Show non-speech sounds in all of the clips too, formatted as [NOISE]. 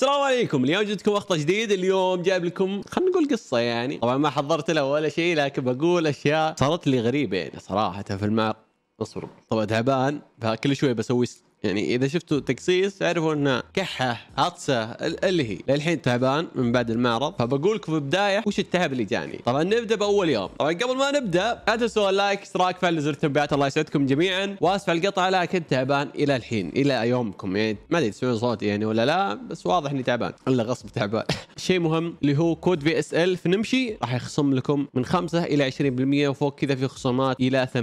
السلام عليكم اليوم جبتكم وقفه جديد اليوم جايب لكم خلينا نقول قصه يعني طبعا ما حضرت لها ولا شيء لكن بقول اشياء صارت لي غريبه يعني صراحه في المعرض اصبر طبعا تعبان فكل شوي بسوي يعني اذا شفتوا تقصيص تعرفوا انه كحه عطسه اللي هي للحين تعبان من بعد المعرض فبقول لكم في البدايه وش التعب اللي جاني طبعا نبدا باول يوم طبعا قبل ما نبدا لا تنسوا اللايك اشتراك فعل زر التنبيهات الله يسعدكم جميعا واسف على القطعه لكن تعبان الى الحين الى يومكم يعني ما ادري تسمعون صوتي يعني ولا لا بس واضح اني تعبان الا غصب تعبان [LAUGHS] شيء مهم اللي هو كود في اس ال في نمشي راح يخصم لكم من 5 الى 20% وفوق كذا في خصومات الى 80%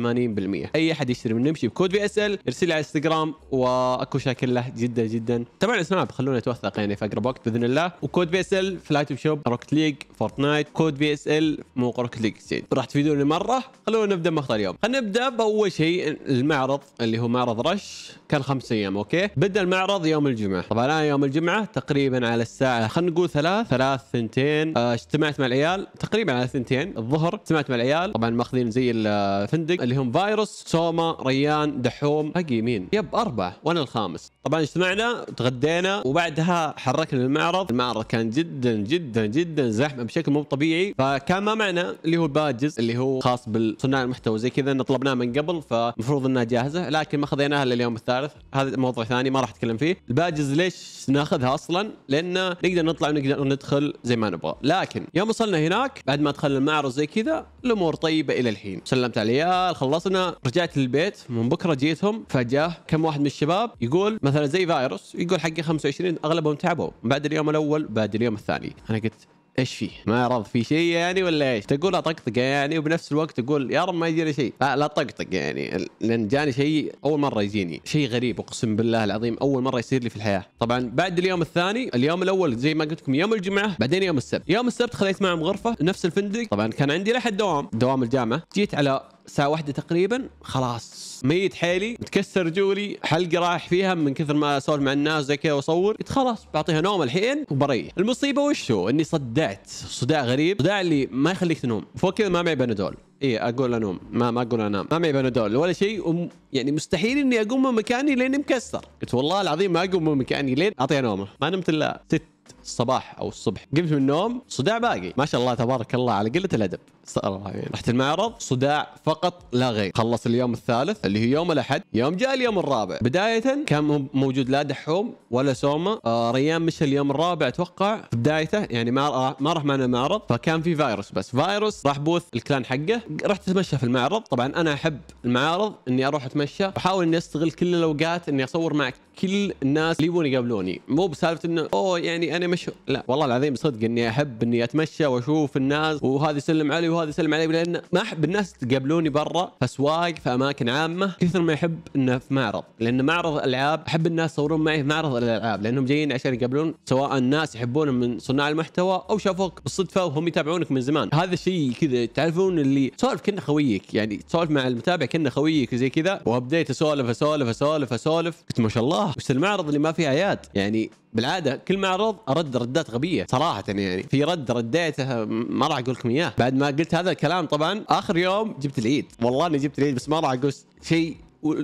اي احد يشتري من نمشي بكود في اس ال ارسل لي على انستغرام و واكو شكل له جدا جدا تبع السناب خلونا نتوثق يعني في اقرب وقت باذن الله وكود بي اس ال فلايت اوف شوب روكت ليج فورتنايت كود بي اس ال موقع روكت ليج ستيج راح تفيدوني مره خلونا نبدا مقطع اليوم خلينا نبدا باول شيء المعرض اللي هو معرض رش كان خمس ايام اوكي بدا المعرض يوم الجمعه طبعا انا يوم الجمعه تقريبا على الساعه خلينا نقول ثلاث ثلاث ثنتين آه، اجتمعت مع العيال تقريبا على ثنتين الظهر اجتمعت مع العيال طبعا ماخذين زي الفندق آه، اللي هم فايروس سوما ريان دحوم باقي مين يب اربعه وأنا الخامس طبعا اجتمعنا تغدينا وبعدها حركنا المعرض المعرض كان جدا جدا جدا زحمة بشكل مو طبيعي فكان ما معنا اللي هو الباجز اللي هو خاص بالصناع المحتوى زي كذا طلبناه من قبل فالمفروض انها جاهزة لكن ما خذيناها لليوم الثالث هذا موضوع ثاني ما راح اتكلم فيه الباجز ليش ناخذها اصلا لان نقدر نطلع ونقدر ندخل زي ما نبغى لكن يوم وصلنا هناك بعد ما دخلنا المعرض زي كذا الامور طيبة الى الحين سلمت على العيال خلصنا رجعت للبيت من بكرة جيتهم فجاه كم واحد من الشباب الشباب يقول مثلا زي فايروس يقول حقي 25 اغلبهم تعبوا بعد اليوم الاول بعد اليوم الثاني انا قلت ايش فيه؟ مرض في شيء يعني ولا ايش؟ تقول اطقطق يعني وبنفس الوقت تقول يا رب ما يجيني شيء، لا لا طقطق يعني لان جاني شيء اول مره يجيني، شيء غريب اقسم بالله العظيم اول مره يصير لي في الحياه، طبعا بعد اليوم الثاني، اليوم الاول زي ما قلت لكم يوم الجمعه، بعدين يوم السبت، يوم السبت خليت معهم غرفه نفس الفندق، طبعا كان عندي لحد دوام، دوام الجامعه، جيت على الساعه واحدة تقريبا خلاص ميت حيلي متكسر جولي حلقه رايح فيها من كثر ما اسولف مع الناس زي كذا واصور قلت خلاص بعطيها نوم الحين وبريح المصيبه وش هو اني صدعت صداع غريب صداع اللي ما يخليك تنوم فوق كذا ما معي بنادول اي اقول انوم ما ما اقول انام ما معي بنادول ولا شيء وم... يعني مستحيل اني اقوم من مكاني لاني مكسر قلت والله العظيم ما اقوم من مكاني لين اعطيها نومه ما نمت الا ست الصباح او الصبح قمت من النوم صداع باقي ما شاء الله تبارك الله على قله الادب يعني. رحت المعرض صداع فقط لا غير خلص اليوم الثالث اللي هو يوم الاحد يوم جاء اليوم الرابع بدايه كان موجود لا دحوم ولا سوما آه ريان مشى اليوم الرابع اتوقع في بدايته يعني ما ما راح معنا المعرض فكان في فيروس بس فيروس راح بوث الكلان حقه رحت اتمشى في المعرض طبعا انا احب المعارض اني اروح اتمشى واحاول اني استغل كل الاوقات اني اصور مع كل الناس اللي يبون يقابلوني مو بسالفه انه اوه يعني انا مش لا والله العظيم صدق اني احب اني اتمشى واشوف الناس وهذا يسلم علي وهذا يسلم علي لان ما احب الناس تقابلوني برا في اسواق في اماكن عامه كثر ما يحب انه في معرض لان معرض العاب احب الناس يصورون معي في معرض الالعاب لانهم جايين عشان يقابلون سواء الناس يحبون من صناع المحتوى او شافوك بالصدفه وهم يتابعونك من زمان هذا الشيء كذا تعرفون اللي تسولف كنا خويك يعني تسولف مع المتابع كنا خويك وزي كذا وابديت اسولف اسولف اسولف اسولف قلت ما شاء الله وش المعرض اللي ما فيه اعياد يعني بالعاده كل ما اعرض ارد ردات غبيه صراحه يعني في رد رديته ما راح اقول لكم اياه بعد ما قلت هذا الكلام طبعا اخر يوم جبت العيد والله اني جبت العيد بس ما راح اقول شيء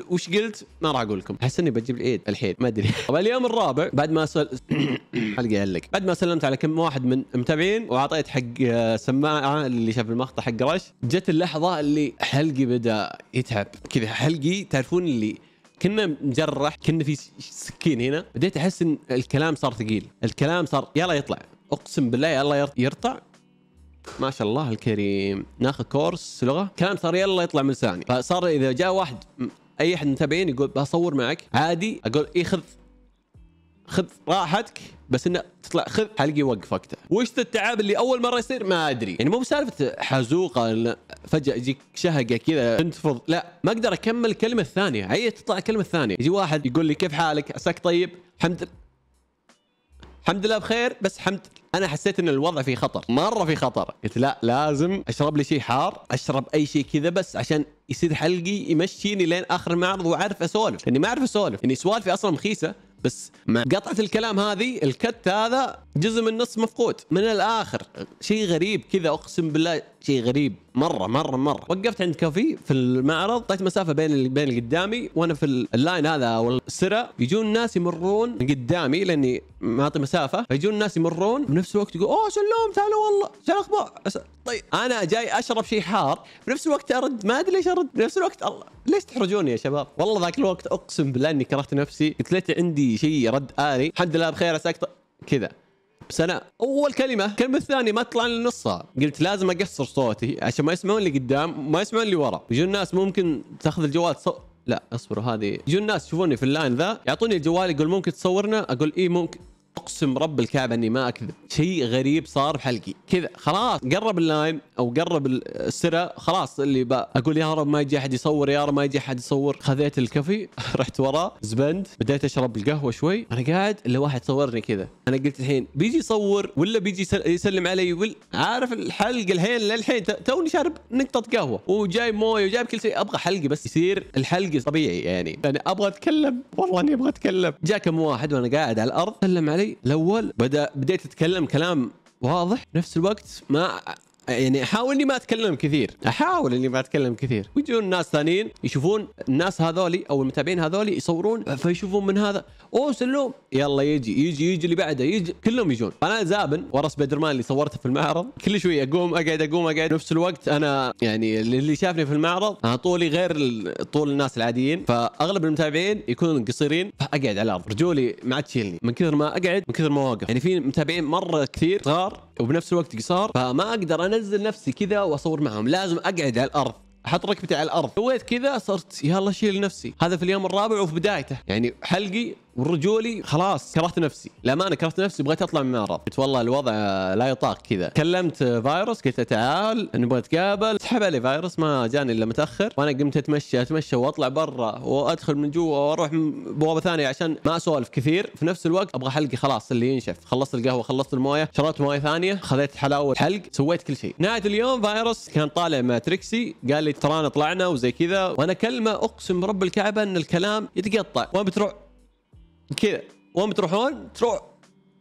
وش قلت ما راح اقول لكم احس اني بجيب العيد الحين ما ادري [LAUGHS] طبعا اليوم الرابع بعد ما سل... [COUGHS] حلقه يعلق بعد ما سلمت على كم واحد من متابعين واعطيت حق آه، سماعه اللي شاف المقطع حق رش جت اللحظه اللي حلقي بدا يتعب كذا حلقي تعرفون اللي كنا مجرح كنا في سكين هنا بديت احس ان الكلام صار ثقيل الكلام صار يلا يطلع اقسم بالله يلا يرطع ما شاء الله الكريم ناخذ كورس لغه كلام صار يلا يطلع من لساني فصار اذا جاء واحد اي احد متابعين يقول بصور معك عادي اقول اي خذ خذ راحتك بس انه تطلع خذ حلقي وقف وقته وش التعب اللي اول مره يصير ما ادري يعني مو بسالفه حزوقه فجاه يجيك شهقه كذا تنتفض لا ما اقدر اكمل الكلمه الثانيه هي تطلع الكلمه الثانيه يجي واحد يقول لي كيف حالك عساك طيب الحمد لله الحمد لله بخير بس حمد انا حسيت ان الوضع في خطر مره في خطر قلت لا لازم اشرب لي شيء حار اشرب اي شيء كذا بس عشان يصير حلقي يمشيني لين اخر المعرض واعرف اسولف اني ما اعرف اسولف اني يعني سوالفي اصلا مخيسه بس مع قطعه الكلام هذه الكت هذا جزء من النص مفقود من الاخر شيء غريب كذا اقسم بالله شيء غريب مره مره مره وقفت عند كافي في المعرض طيت مسافه بين اللي بين اللي قدامي وانا في اللاين هذا او السرة يجون الناس يمرون من قدامي لاني معطي مسافه فيجون الناس يمرون بنفس الوقت يقول اوه سلام تعالوا والله شو الاخبار طيب انا جاي اشرب شيء حار في نفس الوقت ارد ما ادري ليش ارد في نفس الوقت الله ليش تحرجوني يا شباب والله ذاك الوقت اقسم بالله اني كرهت نفسي قلت ليت عندي شيء رد الي الحمد لله بخير اسكت كذا بس انا اول كلمه الكلمه الثانيه ما تطلع لي نصها قلت لازم اقصر صوتي عشان ما يسمعون اللي قدام ما يسمعون اللي ورا يجون الناس ممكن تاخذ الجوال صو... لا اصبروا هذه يجون الناس يشوفوني في اللاين ذا يعطوني الجوال يقول ممكن تصورنا اقول اي ممكن اقسم رب الكعبه اني ما اكذب شيء غريب صار بحلقي كذا خلاص قرب اللاين او قرب السرة خلاص اللي بقى اقول يا رب ما يجي احد يصور يا رب ما يجي احد يصور خذيت الكفي [LAUGHS] رحت وراه زبند بديت اشرب القهوه شوي انا قاعد الا واحد صورني كذا انا قلت الحين بيجي يصور ولا بيجي يسلم علي ولا عارف الحلقه الحين للحين توني شارب نقطه قهوه وجايب مويه وجايب كل شيء ابغى حلقي بس يصير الحلقه طبيعي يعني يعني ابغى اتكلم والله اني ابغى اتكلم جاء كم واحد وانا قاعد على الارض سلم علي علي؟ الاول بدا بديت اتكلم كلام واضح نفس الوقت ما يعني احاول اني ما اتكلم كثير احاول اني ما اتكلم كثير ويجون ناس ثانيين يشوفون الناس هذولي او المتابعين هذولي يصورون فيشوفون من هذا او سلوم يلا يجي يجي يجي اللي بعده يجي كلهم يجون انا زابن ورا سبايدر مان اللي صورته في المعرض كل شوي اقوم اقعد اقوم اقعد نفس الوقت انا يعني اللي شافني في المعرض انا طولي غير طول الناس العاديين فاغلب المتابعين يكونون قصيرين فاقعد على الارض رجولي ما عاد تشيلني من كثر ما اقعد من كثر ما واقف يعني في متابعين مره كثير صغار وبنفس الوقت قصار فما اقدر انزل نفسي كذا واصور معهم لازم اقعد على الارض احط ركبتي على الارض سويت كذا صرت يلا شيل نفسي هذا في اليوم الرابع وفي بدايته يعني حلقي والرجولي خلاص كرهت نفسي للامانه كرهت نفسي بغيت اطلع من المعرض قلت والله الوضع لا يطاق كذا كلمت فيروس قلت له تعال نبغى نتقابل سحب علي فيروس ما جاني الا متاخر وانا قمت اتمشى اتمشى واطلع برا وادخل من جوا واروح بوابه ثانيه عشان ما اسولف كثير في نفس الوقت ابغى حلقي خلاص اللي ينشف خلصت القهوه خلصت المويه شربت مويه ثانيه خذيت حلاوه حلق سويت كل شيء نهايه اليوم فيروس كان طالع مع تريكسي قال لي ترانا طلعنا وزي كذا وانا كلمه اقسم برب الكعبه ان الكلام يتقطع وين بتروح كذا وين بتروحون؟ تروح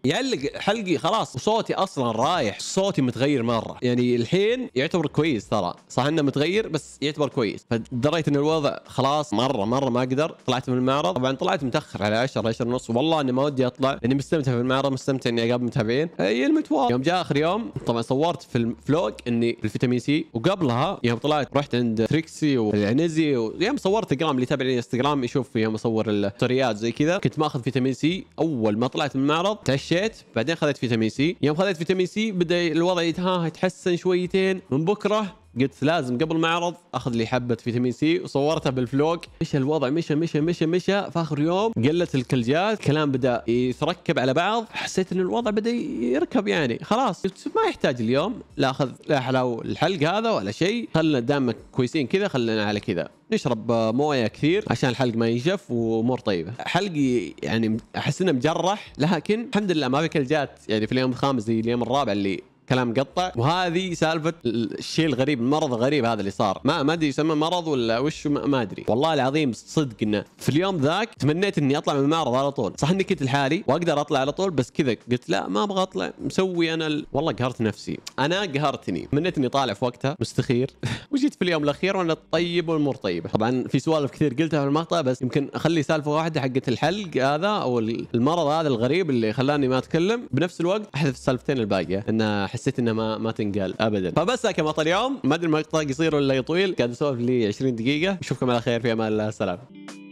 يعلق حلقي خلاص وصوتي اصلا رايح صوتي متغير مره يعني الحين يعتبر كويس ترى صح انه متغير بس يعتبر كويس فدريت ان الوضع خلاص مره مره ما اقدر طلعت من المعرض طبعا طلعت متاخر على 10 10 ونص والله اني ما ودي اطلع لاني مستمتع في المعرض مستمتع اني اقابل متابعين إيه، المتوار يوم جاء اخر يوم طبعا صورت في الفلوج اني الفيتامين سي وقبلها يوم طلعت رحت عند تريكسي والعنزي ويوم صورت جرام اللي يتابعني انستغرام يشوف يوم اصور الستوريات زي كذا كنت ماخذ فيتامين سي اول ما طلعت من المعرض تعشيت جيت بعدين خذيت فيتامين سي يوم خذيت فيتامين سي بدا الوضع يتحسن شويتين من بكره قلت لازم قبل ما اعرض اخذ لي حبه فيتامين سي وصورتها بالفلوق مشى الوضع مشى مشى مشى مشى في اخر يوم قلت الكلجات الكلام بدا يتركب على بعض حسيت ان الوضع بدا يركب يعني خلاص قلت ما يحتاج اليوم لا اخذ لا حلو الحلق هذا ولا شيء خلنا دامك كويسين كذا خلينا على كذا نشرب مويه كثير عشان الحلق ما ينشف وامور طيبه حلقي يعني احس انه مجرح لكن الحمد لله ما في كلجات يعني في اليوم الخامس زي اليوم الرابع اللي كلام قطع وهذه سالفه الشيء الغريب المرض الغريب هذا اللي صار ما ما ادري يسمى مرض ولا وش ما ادري والله العظيم صدق انه في اليوم ذاك تمنيت اني اطلع من المعرض على طول صح اني كنت لحالي واقدر اطلع على طول بس كذا قلت لا ما ابغى اطلع مسوي انا ال... والله قهرت نفسي انا قهرتني تمنيت اني طالع في وقتها مستخير [LAUGHS] وجيت في اليوم الاخير وانا طيب والامور طيبه طبعا في سوالف كثير قلتها في المقطع بس يمكن اخلي سالفه واحده حقت الحلق هذا او المرض هذا الغريب اللي خلاني ما اتكلم بنفس الوقت احذف السالفتين الباقيه انه حسيت انها ما ما تنقال ابدا فبس هكذا مقطع اليوم ما ادري المقطع قصير ولا طويل قاعد اسولف لي 20 دقيقه اشوفكم على خير في امان الله سلام